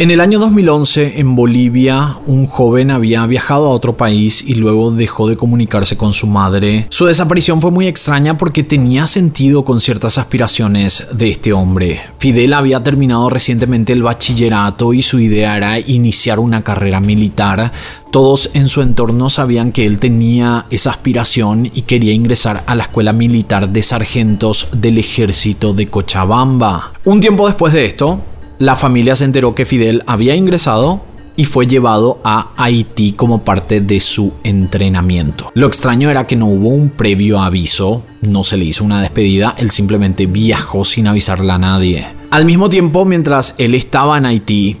En el año 2011, en Bolivia, un joven había viajado a otro país y luego dejó de comunicarse con su madre. Su desaparición fue muy extraña porque tenía sentido con ciertas aspiraciones de este hombre. Fidel había terminado recientemente el bachillerato y su idea era iniciar una carrera militar. Todos en su entorno sabían que él tenía esa aspiración y quería ingresar a la escuela militar de sargentos del ejército de Cochabamba. Un tiempo después de esto, la familia se enteró que Fidel había ingresado y fue llevado a Haití como parte de su entrenamiento. Lo extraño era que no hubo un previo aviso, no se le hizo una despedida, él simplemente viajó sin avisarle a nadie. Al mismo tiempo, mientras él estaba en Haití,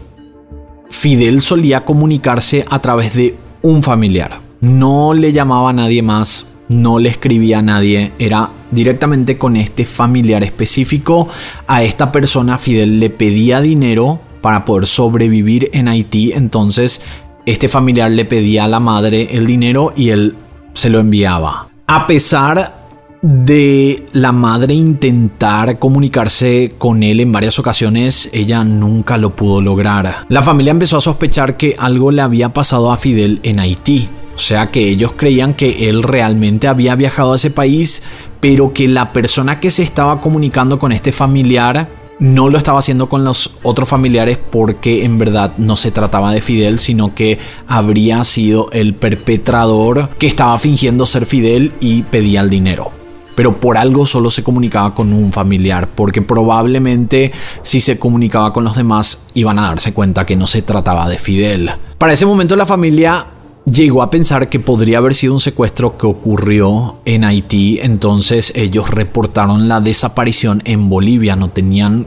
Fidel solía comunicarse a través de un familiar. No le llamaba a nadie más, no le escribía a nadie, era directamente con este familiar específico. A esta persona Fidel le pedía dinero para poder sobrevivir en Haití, entonces este familiar le pedía a la madre el dinero y él se lo enviaba. A pesar de la madre intentar comunicarse con él en varias ocasiones, ella nunca lo pudo lograr. La familia empezó a sospechar que algo le había pasado a Fidel en Haití. O sea que ellos creían que él realmente había viajado a ese país, pero que la persona que se estaba comunicando con este familiar no lo estaba haciendo con los otros familiares porque en verdad no se trataba de Fidel, sino que habría sido el perpetrador que estaba fingiendo ser Fidel y pedía el dinero. Pero por algo solo se comunicaba con un familiar, porque probablemente si se comunicaba con los demás iban a darse cuenta que no se trataba de Fidel. Para ese momento la familia llegó a pensar que podría haber sido un secuestro que ocurrió en Haití, entonces ellos reportaron la desaparición en Bolivia, no tenían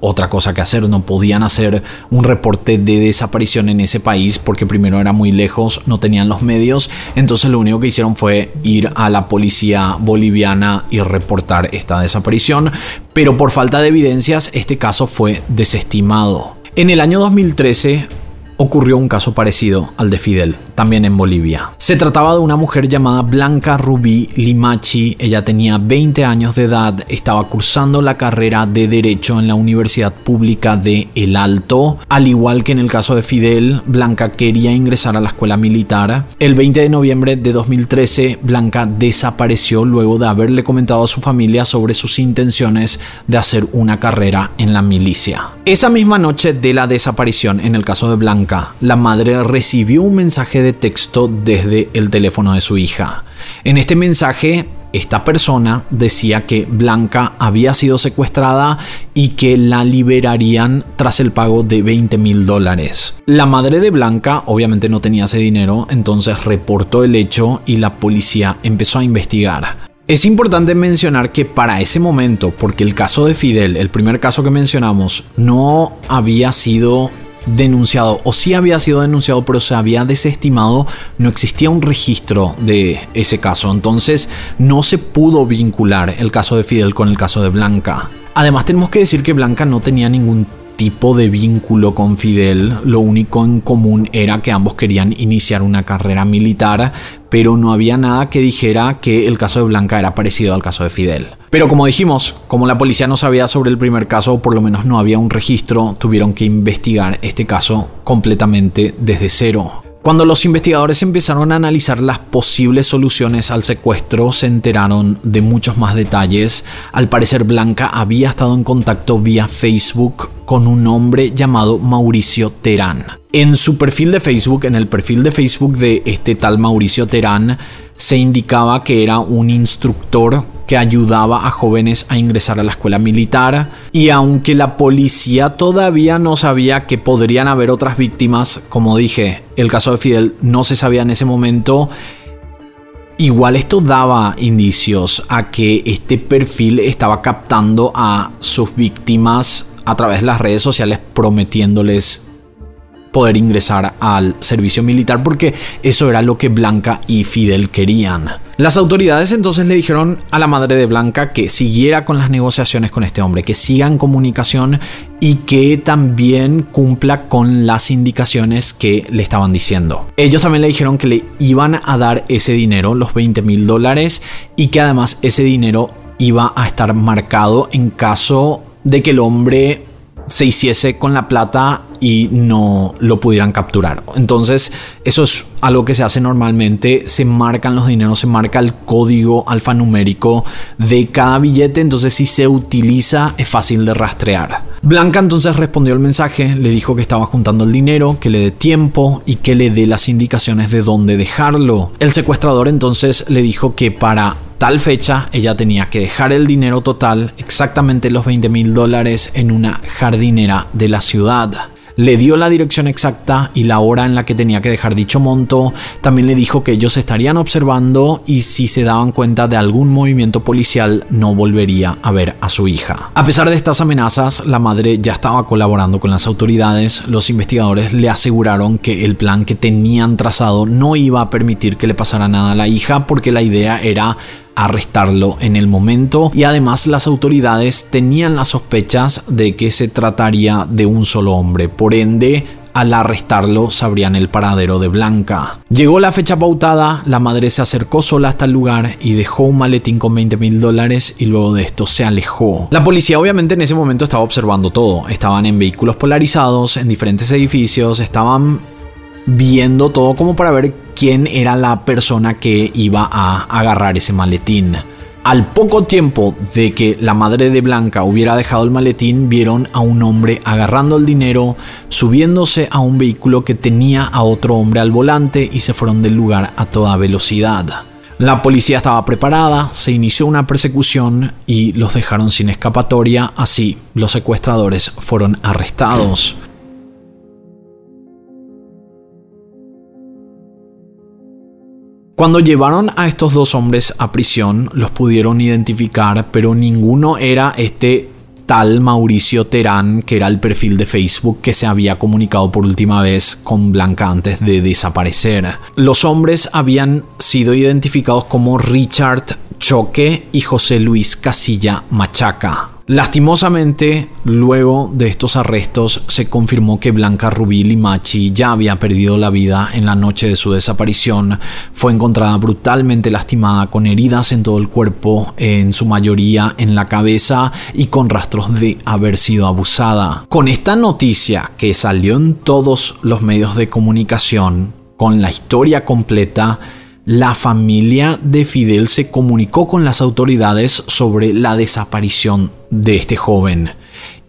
otra cosa que hacer, no podían hacer un reporte de desaparición en ese país porque primero era muy lejos, no tenían los medios, entonces lo único que hicieron fue ir a la policía boliviana y reportar esta desaparición, pero por falta de evidencias este caso fue desestimado. En el año 2013, ocurrió un caso parecido al de Fidel, también en Bolivia. Se trataba de una mujer llamada Blanca Rubí Limachi, ella tenía 20 años de edad, estaba cursando la carrera de Derecho en la Universidad Pública de El Alto. Al igual que en el caso de Fidel, Blanca quería ingresar a la escuela militar. El 20 de noviembre de 2013, Blanca desapareció luego de haberle comentado a su familia sobre sus intenciones de hacer una carrera en la milicia. Esa misma noche de la desaparición, en el caso de Blanca, la madre recibió un mensaje de texto desde el teléfono de su hija. En este mensaje, esta persona decía que Blanca había sido secuestrada y que la liberarían tras el pago de 20 mil dólares. La madre de Blanca obviamente no tenía ese dinero, entonces reportó el hecho y la policía empezó a investigar. Es importante mencionar que para ese momento, porque el caso de Fidel, el primer caso que mencionamos, no había sido denunciado o si había sido denunciado pero se había desestimado, no existía un registro de ese caso. Entonces no se pudo vincular el caso de Fidel con el caso de Blanca. Además tenemos que decir que Blanca no tenía ningún tipo de vínculo con Fidel, lo único en común era que ambos querían iniciar una carrera militar, pero no había nada que dijera que el caso de Blanca era parecido al caso de Fidel. Pero como dijimos, como la policía no sabía sobre el primer caso, o por lo menos no había un registro, tuvieron que investigar este caso completamente desde cero. Cuando los investigadores empezaron a analizar las posibles soluciones al secuestro, se enteraron de muchos más detalles. Al parecer Blanca había estado en contacto vía Facebook con un hombre llamado Mauricio Terán. En su perfil de Facebook, en el perfil de Facebook de este tal Mauricio Terán, se indicaba que era un instructor que ayudaba a jóvenes a ingresar a la escuela militar y aunque la policía todavía no sabía que podrían haber otras víctimas, como dije, el caso de Fidel no se sabía en ese momento, Igual esto daba indicios a que este perfil estaba captando a sus víctimas a través de las redes sociales prometiéndoles poder ingresar al servicio militar porque eso era lo que Blanca y Fidel querían. Las autoridades entonces le dijeron a la madre de Blanca que siguiera con las negociaciones con este hombre, que siga en comunicación y que también cumpla con las indicaciones que le estaban diciendo. Ellos también le dijeron que le iban a dar ese dinero, los 20 mil dólares, y que además ese dinero iba a estar marcado en caso de que el hombre se hiciese con la plata y no lo pudieran capturar. Entonces, eso es algo que se hace normalmente, se marcan los dineros, se marca el código alfanumérico de cada billete, entonces si se utiliza es fácil de rastrear. Blanca entonces respondió el mensaje, le dijo que estaba juntando el dinero, que le dé tiempo y que le dé las indicaciones de dónde dejarlo. El secuestrador entonces le dijo que para tal fecha ella tenía que dejar el dinero total, exactamente los 20 mil dólares, en una jardinera de la ciudad le dio la dirección exacta y la hora en la que tenía que dejar dicho monto. También le dijo que ellos estarían observando y si se daban cuenta de algún movimiento policial no volvería a ver a su hija. A pesar de estas amenazas, la madre ya estaba colaborando con las autoridades, los investigadores le aseguraron que el plan que tenían trazado no iba a permitir que le pasara nada a la hija porque la idea era arrestarlo en el momento y además las autoridades tenían las sospechas de que se trataría de un solo hombre. Por ende, al arrestarlo, sabrían el paradero de Blanca. Llegó la fecha pautada, la madre se acercó sola hasta el lugar y dejó un maletín con 20 mil dólares y luego de esto se alejó. La policía obviamente en ese momento estaba observando todo. Estaban en vehículos polarizados, en diferentes edificios, estaban viendo todo como para ver quién era la persona que iba a agarrar ese maletín. Al poco tiempo de que la madre de Blanca hubiera dejado el maletín, vieron a un hombre agarrando el dinero, subiéndose a un vehículo que tenía a otro hombre al volante y se fueron del lugar a toda velocidad. La policía estaba preparada, se inició una persecución y los dejaron sin escapatoria, así los secuestradores fueron arrestados. Cuando llevaron a estos dos hombres a prisión, los pudieron identificar, pero ninguno era este tal Mauricio Terán, que era el perfil de Facebook que se había comunicado por última vez con Blanca antes de desaparecer. Los hombres habían sido identificados como Richard Choque y José Luis Casilla Machaca. Lastimosamente, luego de estos arrestos se confirmó que Blanca Rubí Limachi ya había perdido la vida en la noche de su desaparición. Fue encontrada brutalmente lastimada con heridas en todo el cuerpo, en su mayoría en la cabeza y con rastros de haber sido abusada. Con esta noticia que salió en todos los medios de comunicación, con la historia completa, la familia de Fidel se comunicó con las autoridades sobre la desaparición de este joven.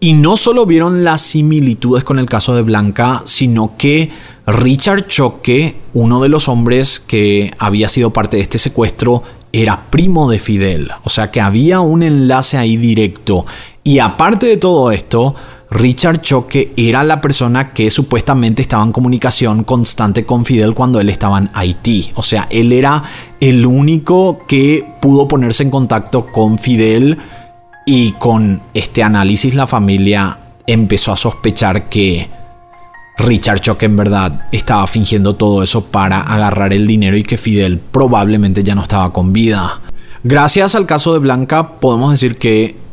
Y no solo vieron las similitudes con el caso de Blanca, sino que Richard Choque, uno de los hombres que había sido parte de este secuestro, era primo de Fidel. O sea que había un enlace ahí directo. Y aparte de todo esto, Richard Choque era la persona que supuestamente estaba en comunicación constante con Fidel cuando él estaba en Haití. O sea, él era el único que pudo ponerse en contacto con Fidel y con este análisis la familia empezó a sospechar que Richard Choque en verdad estaba fingiendo todo eso para agarrar el dinero y que Fidel probablemente ya no estaba con vida. Gracias al caso de Blanca podemos decir que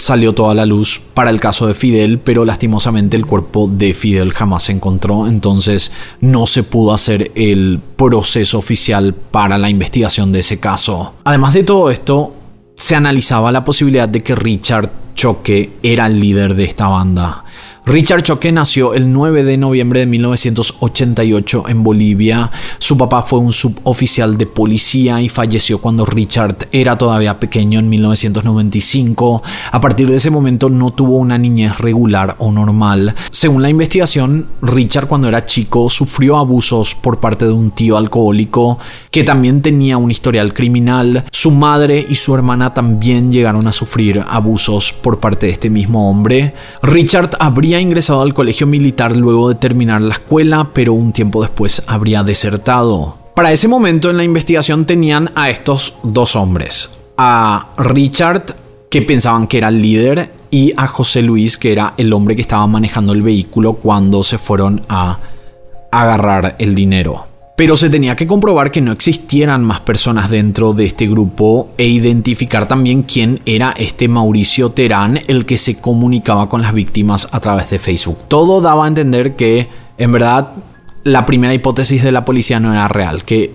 salió toda la luz para el caso de Fidel, pero lastimosamente el cuerpo de Fidel jamás se encontró, entonces no se pudo hacer el proceso oficial para la investigación de ese caso. Además de todo esto, se analizaba la posibilidad de que Richard Choque era el líder de esta banda. Richard Choque nació el 9 de noviembre de 1988 en Bolivia. Su papá fue un suboficial de policía y falleció cuando Richard era todavía pequeño en 1995. A partir de ese momento no tuvo una niñez regular o normal. Según la investigación, Richard cuando era chico sufrió abusos por parte de un tío alcohólico que también tenía un historial criminal. Su madre y su hermana también llegaron a sufrir abusos por parte de este mismo hombre. Richard ingresado al colegio militar luego de terminar la escuela, pero un tiempo después habría desertado. Para ese momento en la investigación tenían a estos dos hombres, a Richard, que pensaban que era el líder, y a José Luis, que era el hombre que estaba manejando el vehículo cuando se fueron a agarrar el dinero pero se tenía que comprobar que no existieran más personas dentro de este grupo e identificar también quién era este Mauricio Terán, el que se comunicaba con las víctimas a través de Facebook. Todo daba a entender que, en verdad, la primera hipótesis de la policía no era real, que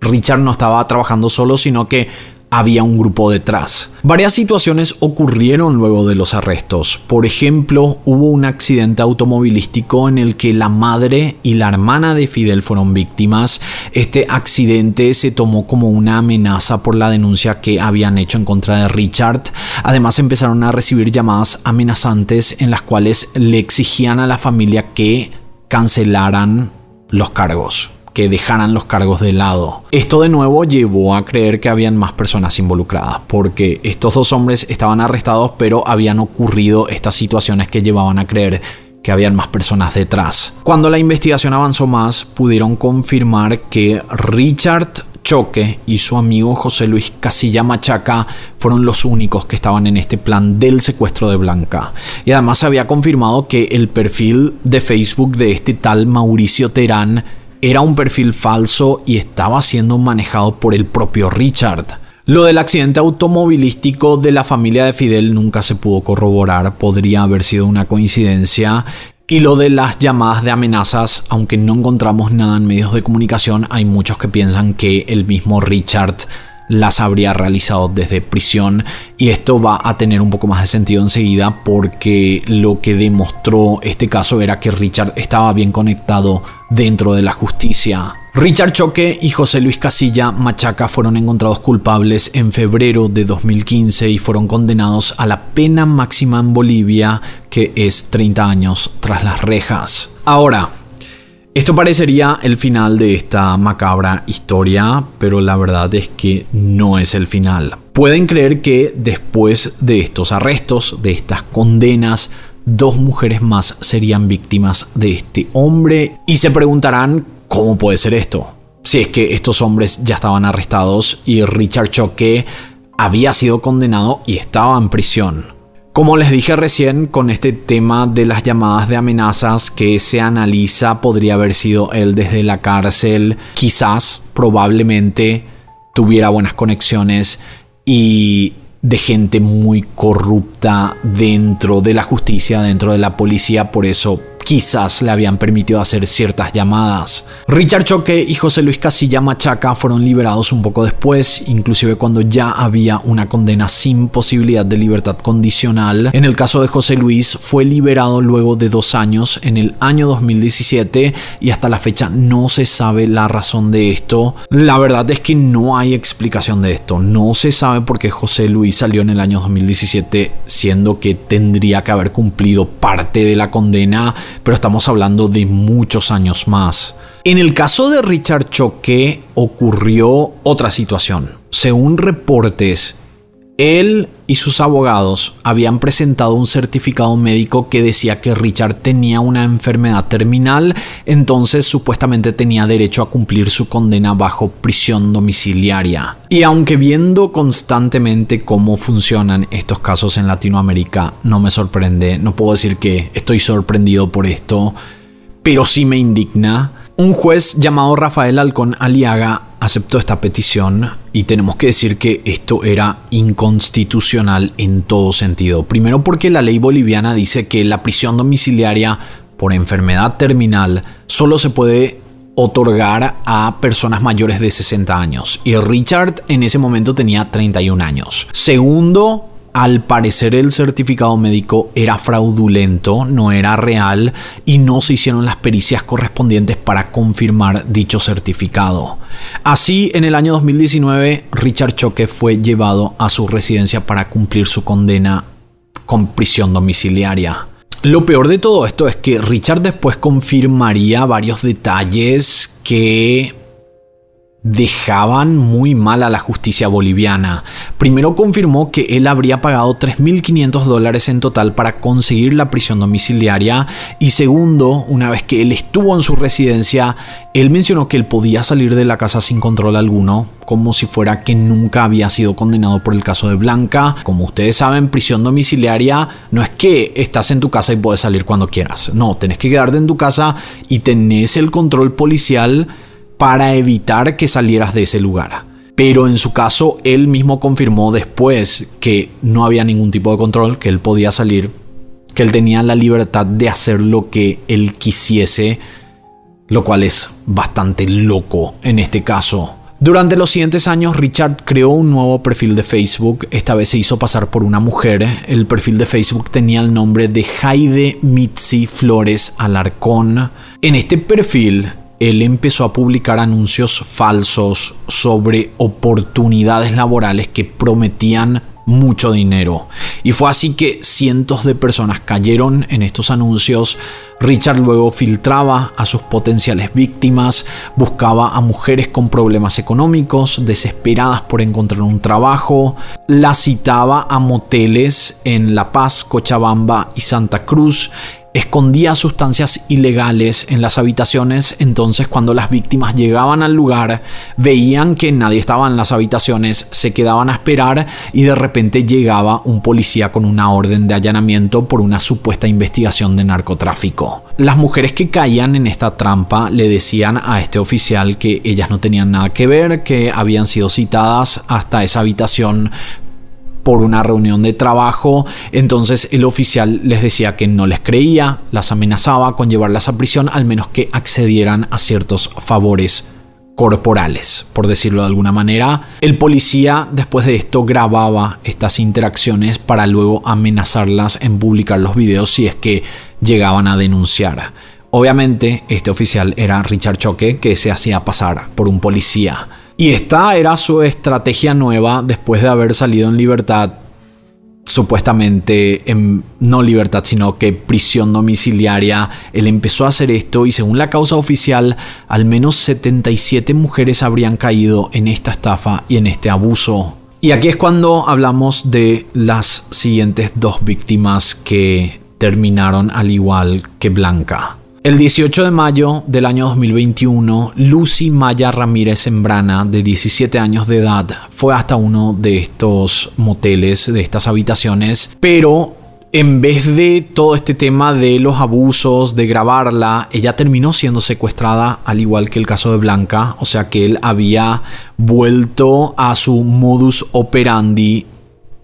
Richard no estaba trabajando solo, sino que había un grupo detrás. Varias situaciones ocurrieron luego de los arrestos. Por ejemplo, hubo un accidente automovilístico en el que la madre y la hermana de Fidel fueron víctimas. Este accidente se tomó como una amenaza por la denuncia que habían hecho en contra de Richard. Además empezaron a recibir llamadas amenazantes en las cuales le exigían a la familia que cancelaran los cargos que dejaran los cargos de lado. Esto de nuevo llevó a creer que habían más personas involucradas, porque estos dos hombres estaban arrestados, pero habían ocurrido estas situaciones que llevaban a creer que habían más personas detrás. Cuando la investigación avanzó más, pudieron confirmar que Richard Choque y su amigo José Luis Casilla Machaca fueron los únicos que estaban en este plan del secuestro de Blanca. Y además se había confirmado que el perfil de Facebook de este tal Mauricio Terán era un perfil falso y estaba siendo manejado por el propio Richard. Lo del accidente automovilístico de la familia de Fidel nunca se pudo corroborar, podría haber sido una coincidencia. Y lo de las llamadas de amenazas, aunque no encontramos nada en medios de comunicación, hay muchos que piensan que el mismo Richard las habría realizado desde prisión y esto va a tener un poco más de sentido enseguida porque lo que demostró este caso era que Richard estaba bien conectado dentro de la justicia. Richard Choque y José Luis Casilla Machaca fueron encontrados culpables en febrero de 2015 y fueron condenados a la pena máxima en Bolivia, que es 30 años tras las rejas. Ahora, esto parecería el final de esta macabra historia, pero la verdad es que no es el final. Pueden creer que después de estos arrestos, de estas condenas, dos mujeres más serían víctimas de este hombre y se preguntarán cómo puede ser esto. Si es que estos hombres ya estaban arrestados y Richard Choque había sido condenado y estaba en prisión. Como les dije recién, con este tema de las llamadas de amenazas que se analiza, podría haber sido él desde la cárcel. Quizás, probablemente, tuviera buenas conexiones y de gente muy corrupta dentro de la justicia, dentro de la policía. Por eso quizás le habían permitido hacer ciertas llamadas. Richard Choque y José Luis Casilla Machaca fueron liberados un poco después, inclusive cuando ya había una condena sin posibilidad de libertad condicional. En el caso de José Luis, fue liberado luego de dos años, en el año 2017, y hasta la fecha no se sabe la razón de esto. La verdad es que no hay explicación de esto, no se sabe por qué José Luis salió en el año 2017, siendo que tendría que haber cumplido parte de la condena pero estamos hablando de muchos años más. En el caso de Richard Choque ocurrió otra situación. Según reportes, él y sus abogados habían presentado un certificado médico que decía que Richard tenía una enfermedad terminal, entonces supuestamente tenía derecho a cumplir su condena bajo prisión domiciliaria. Y aunque viendo constantemente cómo funcionan estos casos en Latinoamérica, no me sorprende, no puedo decir que estoy sorprendido por esto, pero sí me indigna un juez llamado Rafael Alcón Aliaga aceptó esta petición y tenemos que decir que esto era inconstitucional en todo sentido. Primero porque la ley boliviana dice que la prisión domiciliaria por enfermedad terminal solo se puede otorgar a personas mayores de 60 años y Richard en ese momento tenía 31 años. Segundo, al parecer el certificado médico era fraudulento, no era real y no se hicieron las pericias correspondientes para confirmar dicho certificado. Así, en el año 2019, Richard Choque fue llevado a su residencia para cumplir su condena con prisión domiciliaria. Lo peor de todo esto es que Richard después confirmaría varios detalles que dejaban muy mal a la justicia boliviana. Primero confirmó que él habría pagado 3.500 dólares en total para conseguir la prisión domiciliaria y segundo, una vez que él estuvo en su residencia, él mencionó que él podía salir de la casa sin control alguno, como si fuera que nunca había sido condenado por el caso de Blanca. Como ustedes saben, prisión domiciliaria no es que estás en tu casa y puedes salir cuando quieras, no, tenés que quedarte en tu casa y tenés el control policial para evitar que salieras de ese lugar. Pero en su caso, él mismo confirmó después que no había ningún tipo de control, que él podía salir, que él tenía la libertad de hacer lo que él quisiese, lo cual es bastante loco en este caso. Durante los siguientes años, Richard creó un nuevo perfil de Facebook. Esta vez se hizo pasar por una mujer. El perfil de Facebook tenía el nombre de Jaide Mitzi Flores Alarcón. En este perfil, él empezó a publicar anuncios falsos sobre oportunidades laborales que prometían mucho dinero. Y fue así que cientos de personas cayeron en estos anuncios. Richard luego filtraba a sus potenciales víctimas, buscaba a mujeres con problemas económicos, desesperadas por encontrar un trabajo, la citaba a moteles en La Paz, Cochabamba y Santa Cruz escondía sustancias ilegales en las habitaciones, entonces cuando las víctimas llegaban al lugar, veían que nadie estaba en las habitaciones, se quedaban a esperar y de repente llegaba un policía con una orden de allanamiento por una supuesta investigación de narcotráfico. Las mujeres que caían en esta trampa le decían a este oficial que ellas no tenían nada que ver, que habían sido citadas hasta esa habitación por una reunión de trabajo. Entonces el oficial les decía que no les creía, las amenazaba con llevarlas a prisión al menos que accedieran a ciertos favores corporales, por decirlo de alguna manera. El policía después de esto grababa estas interacciones para luego amenazarlas en publicar los videos si es que llegaban a denunciar. Obviamente este oficial era Richard Choque que se hacía pasar por un policía. Y esta era su estrategia nueva después de haber salido en libertad, supuestamente en, no libertad, sino que prisión domiciliaria. Él empezó a hacer esto y según la causa oficial, al menos 77 mujeres habrían caído en esta estafa y en este abuso. Y aquí es cuando hablamos de las siguientes dos víctimas que terminaron al igual que Blanca. El 18 de mayo del año 2021, Lucy Maya Ramírez Sembrana, de 17 años de edad, fue hasta uno de estos moteles, de estas habitaciones, pero en vez de todo este tema de los abusos, de grabarla, ella terminó siendo secuestrada, al igual que el caso de Blanca. O sea que él había vuelto a su modus operandi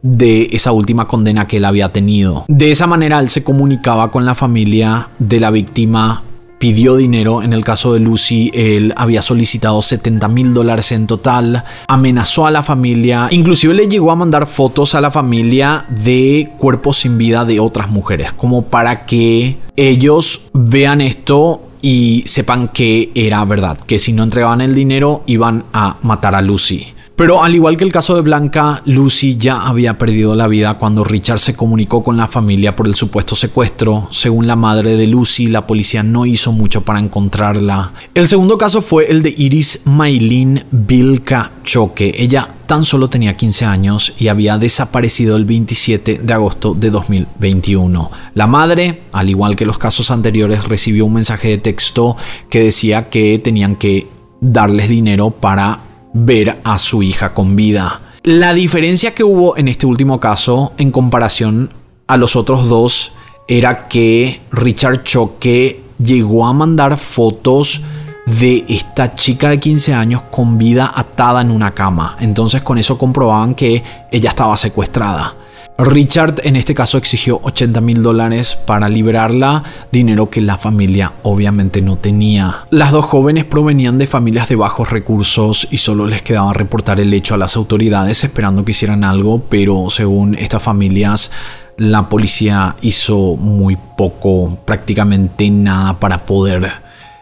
de esa última condena que él había tenido. De esa manera él se comunicaba con la familia de la víctima pidió dinero. En el caso de Lucy, él había solicitado 70 mil dólares en total. Amenazó a la familia. Inclusive le llegó a mandar fotos a la familia de cuerpos sin vida de otras mujeres. Como para que ellos vean esto y sepan que era verdad. Que si no entregaban el dinero iban a matar a Lucy. Pero al igual que el caso de Blanca, Lucy ya había perdido la vida cuando Richard se comunicó con la familia por el supuesto secuestro. Según la madre de Lucy, la policía no hizo mucho para encontrarla. El segundo caso fue el de Iris Maylin Vilca Choque. Ella tan solo tenía 15 años y había desaparecido el 27 de agosto de 2021. La madre, al igual que los casos anteriores, recibió un mensaje de texto que decía que tenían que darles dinero para ver a su hija con vida. La diferencia que hubo en este último caso en comparación a los otros dos era que Richard Choque llegó a mandar fotos de esta chica de 15 años con vida atada en una cama. Entonces con eso comprobaban que ella estaba secuestrada. Richard en este caso exigió 80 mil dólares para liberarla, dinero que la familia obviamente no tenía. Las dos jóvenes provenían de familias de bajos recursos y solo les quedaba reportar el hecho a las autoridades esperando que hicieran algo, pero según estas familias la policía hizo muy poco, prácticamente nada para poder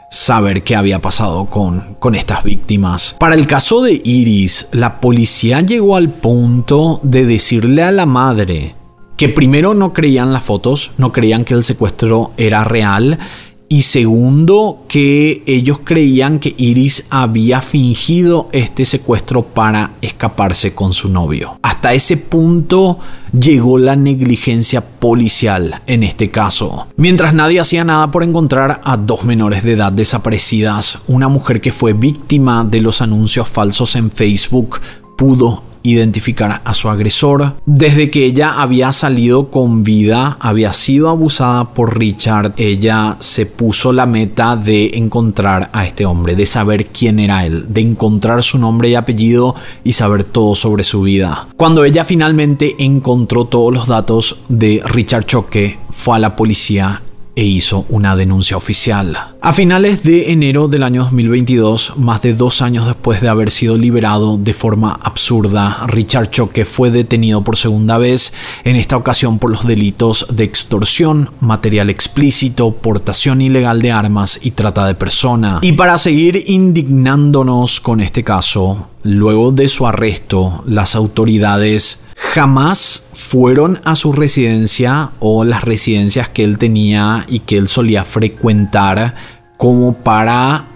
saber qué había pasado con, estas víctimas. Para el caso de Iris, la policía llegó al punto de decirle a la madre que primero no creían las fotos, no creían que el secuestro era real y segundo que ellos creían que Iris había fingido este secuestro para escaparse con su novio. Hasta ese punto llegó la negligencia policial en este caso. Mientras nadie hacía nada por encontrar a dos menores de edad desaparecidas, una mujer que fue víctima de los anuncios falsos en Facebook pudo identificar a su agresor. Desde que ella había salido con vida, había sido abusada por Richard, ella se puso la meta de encontrar a este hombre, de saber quién era él, de encontrar su nombre y apellido y saber todo sobre su vida. Cuando ella finalmente encontró todos los datos de Richard Choque, fue a la policía e hizo una denuncia oficial. A finales de enero del año 2022, más de dos años después de haber sido liberado de forma absurda, Richard Choque fue detenido por segunda vez, en esta ocasión por los delitos de extorsión, material explícito, portación ilegal de armas y trata de persona. Y para seguir indignándonos con este caso, luego de su arresto, las autoridades jamás fueron a su residencia o las residencias que él tenía y que él solía frecuentar como para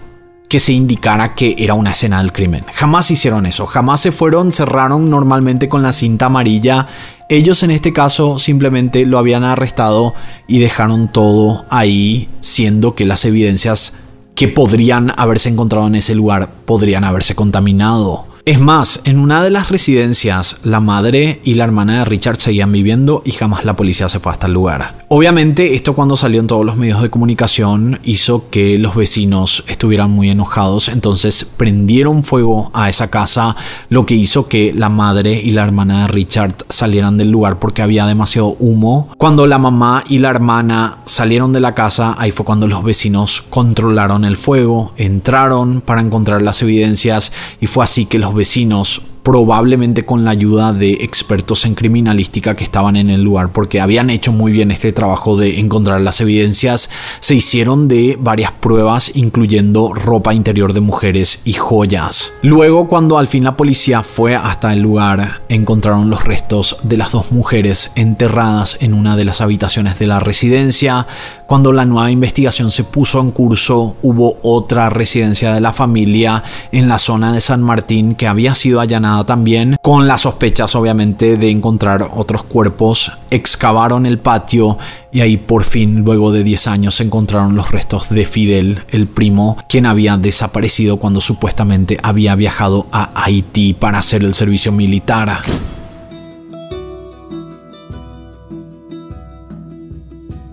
que se indicara que era una escena del crimen. Jamás hicieron eso, jamás se fueron, cerraron normalmente con la cinta amarilla. Ellos en este caso simplemente lo habían arrestado y dejaron todo ahí, siendo que las evidencias que podrían haberse encontrado en ese lugar podrían haberse contaminado. Es más, en una de las residencias, la madre y la hermana de Richard seguían viviendo y jamás la policía se fue hasta el lugar. Obviamente, esto cuando salió en todos los medios de comunicación hizo que los vecinos estuvieran muy enojados, entonces prendieron fuego a esa casa, lo que hizo que la madre y la hermana de Richard salieran del lugar porque había demasiado humo. Cuando la mamá y la hermana salieron de la casa, ahí fue cuando los vecinos controlaron el fuego, entraron para encontrar las evidencias y fue así que los vecinos, probablemente con la ayuda de expertos en criminalística que estaban en el lugar, porque habían hecho muy bien este trabajo de encontrar las evidencias, se hicieron de varias pruebas, incluyendo ropa interior de mujeres y joyas. Luego, cuando al fin la policía fue hasta el lugar, encontraron los restos de las dos mujeres enterradas en una de las habitaciones de la residencia, cuando la nueva investigación se puso en curso, hubo otra residencia de la familia en la zona de San Martín que había sido allanada también, con las sospechas obviamente de encontrar otros cuerpos. Excavaron el patio y ahí por fin, luego de 10 años, se encontraron los restos de Fidel, el primo, quien había desaparecido cuando supuestamente había viajado a Haití para hacer el servicio militar.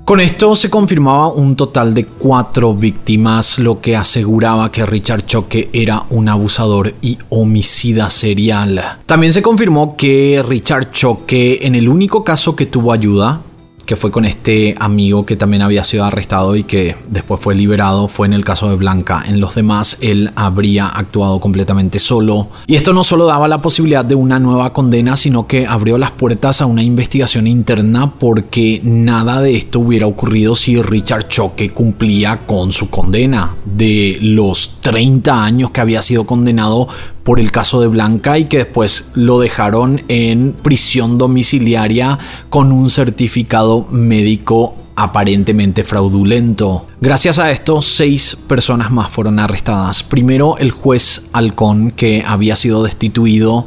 Con esto se confirmaba un total de cuatro víctimas, lo que aseguraba que Richard Choque era un abusador y homicida serial. También se confirmó que Richard Choque, en el único caso que tuvo ayuda, que fue con este amigo que también había sido arrestado y que después fue liberado, fue en el caso de Blanca. En los demás, él habría actuado completamente solo. Y esto no solo daba la posibilidad de una nueva condena, sino que abrió las puertas a una investigación interna porque nada de esto hubiera ocurrido si Richard Choque cumplía con su condena de los 30 años que había sido condenado por el caso de Blanca y que después lo dejaron en prisión domiciliaria con un certificado médico aparentemente fraudulento. Gracias a esto, seis personas más fueron arrestadas. Primero, el juez Halcón, que había sido destituido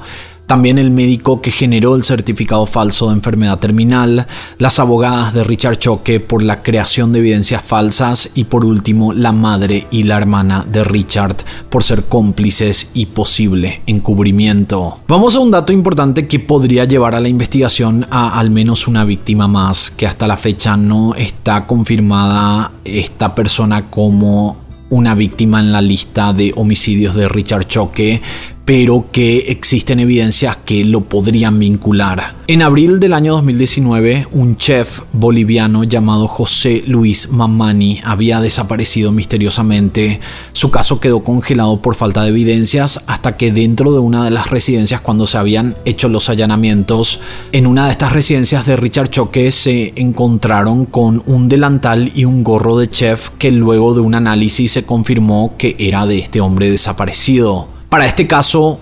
también el médico que generó el certificado falso de enfermedad terminal, las abogadas de Richard Choque por la creación de evidencias falsas y por último la madre y la hermana de Richard por ser cómplices y posible encubrimiento. Vamos a un dato importante que podría llevar a la investigación a al menos una víctima más, que hasta la fecha no está confirmada esta persona como una víctima en la lista de homicidios de Richard Choque, pero que existen evidencias que lo podrían vincular. En abril del año 2019, un chef boliviano llamado José Luis Mamani había desaparecido misteriosamente. Su caso quedó congelado por falta de evidencias hasta que dentro de una de las residencias cuando se habían hecho los allanamientos, en una de estas residencias de Richard Choque se encontraron con un delantal y un gorro de chef que luego de un análisis se confirmó que era de este hombre desaparecido. Para este caso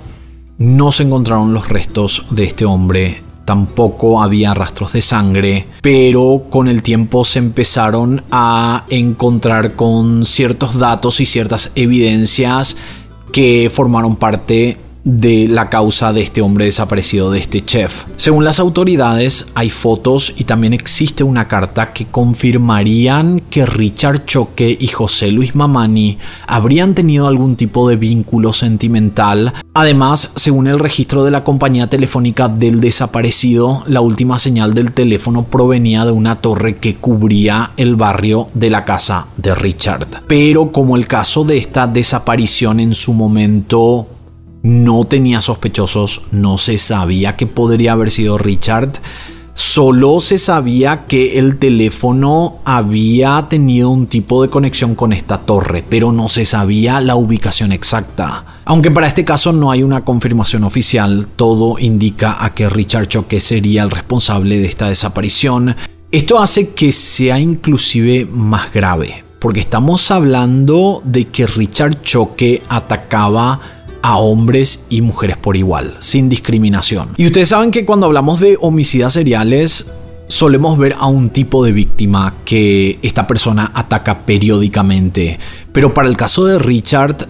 no se encontraron los restos de este hombre, tampoco había rastros de sangre, pero con el tiempo se empezaron a encontrar con ciertos datos y ciertas evidencias que formaron parte de la causa de este hombre desaparecido, de este chef. Según las autoridades, hay fotos y también existe una carta que confirmarían que Richard Choque y José Luis Mamani habrían tenido algún tipo de vínculo sentimental. Además, según el registro de la compañía telefónica del desaparecido, la última señal del teléfono provenía de una torre que cubría el barrio de la casa de Richard. Pero como el caso de esta desaparición en su momento no tenía sospechosos, no se sabía que podría haber sido Richard. Solo se sabía que el teléfono había tenido un tipo de conexión con esta torre, pero no se sabía la ubicación exacta. Aunque para este caso no hay una confirmación oficial, todo indica a que Richard Choque sería el responsable de esta desaparición. Esto hace que sea inclusive más grave, porque estamos hablando de que Richard Choque atacaba a hombres y mujeres por igual, sin discriminación. Y ustedes saben que cuando hablamos de homicidas seriales, solemos ver a un tipo de víctima que esta persona ataca periódicamente. Pero para el caso de Richard,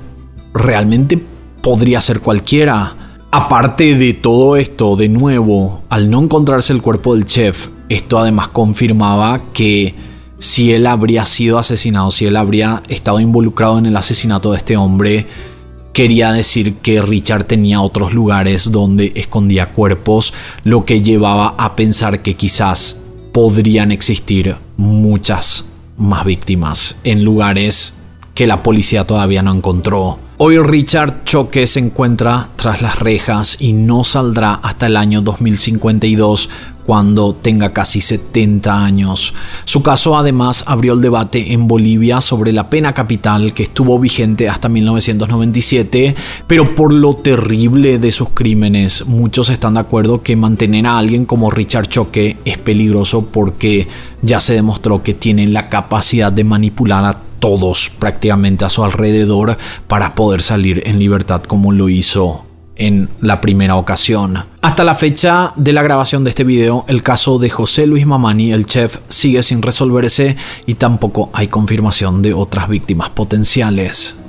realmente podría ser cualquiera. Aparte de todo esto, de nuevo, al no encontrarse el cuerpo del chef, esto además confirmaba que si él habría sido asesinado, si él habría estado involucrado en el asesinato de este hombre, quería decir que Richard tenía otros lugares donde escondía cuerpos, lo que llevaba a pensar que quizás podrían existir muchas más víctimas en lugares que la policía todavía no encontró Hoy Richard Choque se encuentra tras las rejas y no saldrá hasta el año 2052 cuando tenga casi 70 años. Su caso además abrió el debate en Bolivia sobre la pena capital que estuvo vigente hasta 1997, pero por lo terrible de sus crímenes, muchos están de acuerdo que mantener a alguien como Richard Choque es peligroso porque ya se demostró que tiene la capacidad de manipular a todos prácticamente a su alrededor para poder salir en libertad como lo hizo en la primera ocasión. Hasta la fecha de la grabación de este video, el caso de José Luis Mamani, el chef, sigue sin resolverse y tampoco hay confirmación de otras víctimas potenciales.